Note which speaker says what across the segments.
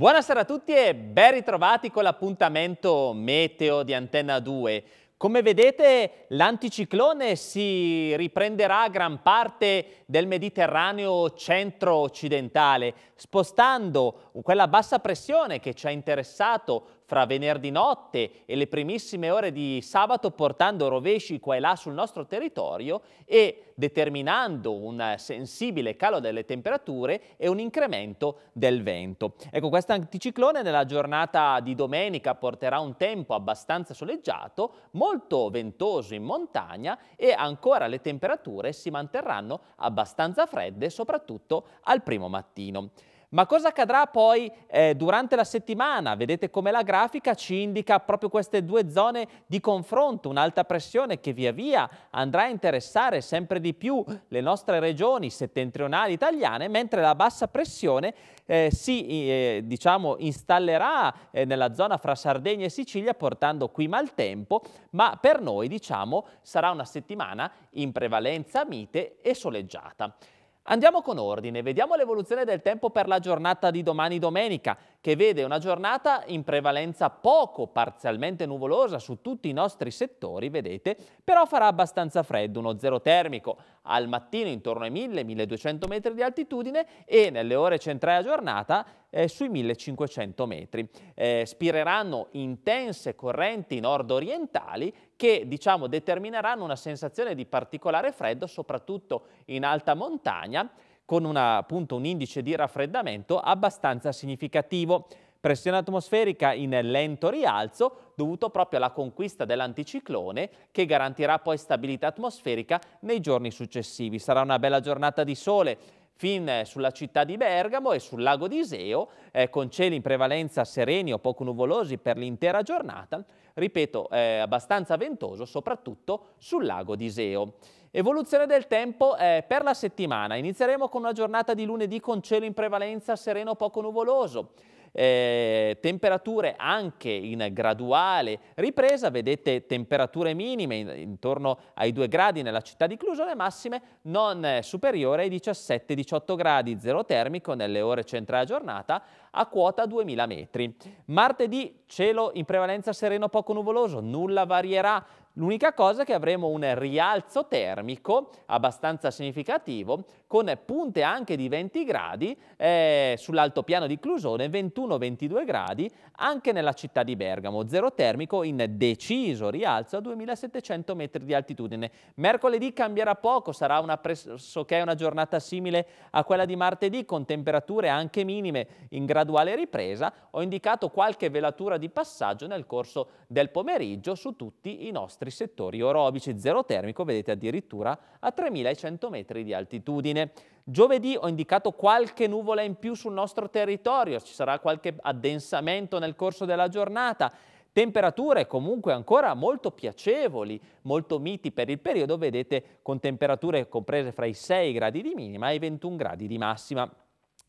Speaker 1: Buonasera a tutti e ben ritrovati con l'appuntamento meteo di Antenna 2. Come vedete l'anticiclone si riprenderà gran parte del Mediterraneo centro-occidentale, spostando quella bassa pressione che ci ha interessato fra venerdì notte e le primissime ore di sabato, portando rovesci qua e là sul nostro territorio e determinando un sensibile calo delle temperature e un incremento del vento. Ecco, questo anticiclone nella giornata di domenica porterà un tempo abbastanza soleggiato, molto ventoso in montagna e ancora le temperature si manterranno abbastanza abbastanza fredde soprattutto al primo mattino. Ma cosa accadrà poi eh, durante la settimana? Vedete come la grafica ci indica proprio queste due zone di confronto, un'alta pressione che via via andrà a interessare sempre di più le nostre regioni settentrionali italiane, mentre la bassa pressione eh, si eh, diciamo, installerà eh, nella zona fra Sardegna e Sicilia portando qui maltempo, ma per noi diciamo, sarà una settimana in prevalenza mite e soleggiata. Andiamo con ordine, vediamo l'evoluzione del tempo per la giornata di domani domenica che vede una giornata in prevalenza poco parzialmente nuvolosa su tutti i nostri settori, vedete, però farà abbastanza freddo, uno zero termico al mattino intorno ai 1000-1200 metri di altitudine e nelle ore centrali a giornata eh, sui 1500 metri. Eh, spireranno intense correnti nord-orientali che diciamo, determineranno una sensazione di particolare freddo soprattutto in alta montagna con una, appunto, un indice di raffreddamento abbastanza significativo. Pressione atmosferica in lento rialzo dovuto proprio alla conquista dell'anticiclone che garantirà poi stabilità atmosferica nei giorni successivi. Sarà una bella giornata di sole fin sulla città di Bergamo e sul lago di Iseo, eh, con cieli in prevalenza sereni o poco nuvolosi per l'intera giornata, ripeto, eh, abbastanza ventoso, soprattutto sul lago di Iseo. Evoluzione del tempo eh, per la settimana. Inizieremo con una giornata di lunedì con cielo in prevalenza sereno o poco nuvoloso eh, temperature anche in graduale ripresa, vedete temperature minime intorno ai 2 gradi nella città di Cluso, le massime non eh, superiori ai 17-18 gradi, zero termico nelle ore centrali a giornata a quota 2000 metri. Martedì cielo in prevalenza sereno poco nuvoloso, nulla varierà, L'unica cosa è che avremo un rialzo termico abbastanza significativo con punte anche di 20 gradi eh, sull'altopiano di Clusone, 21-22 gradi anche nella città di Bergamo, zero termico in deciso rialzo a 2700 metri di altitudine. Mercoledì cambierà poco, sarà una pressoché una giornata simile a quella di martedì con temperature anche minime in graduale ripresa. Ho indicato qualche velatura di passaggio nel corso del pomeriggio su tutti i nostri nostri settori orobici zero termico, vedete addirittura a 3100 metri di altitudine. Giovedì ho indicato qualche nuvola in più sul nostro territorio, ci sarà qualche addensamento nel corso della giornata. Temperature comunque ancora molto piacevoli, molto miti per il periodo, vedete con temperature comprese fra i 6 gradi di minima e i 21 gradi di massima.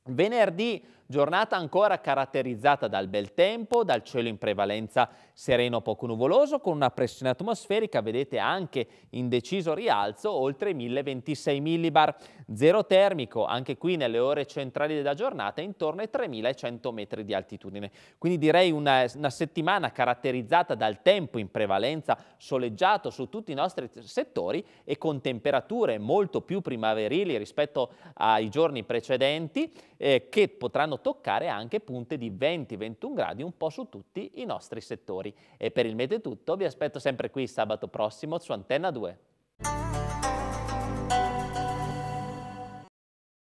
Speaker 1: Venerdì giornata ancora caratterizzata dal bel tempo, dal cielo in prevalenza sereno poco nuvoloso, con una pressione atmosferica, vedete anche in deciso rialzo, oltre 1026 millibar. Zero termico, anche qui nelle ore centrali della giornata, intorno ai 3100 metri di altitudine. Quindi direi una, una settimana caratterizzata dal tempo in prevalenza, soleggiato su tutti i nostri settori e con temperature molto più primaverili rispetto ai giorni precedenti eh, che potranno toccare anche punte di 20-21 gradi un po' su tutti i nostri settori. E per il è tutto vi aspetto sempre qui sabato prossimo su Antenna 2.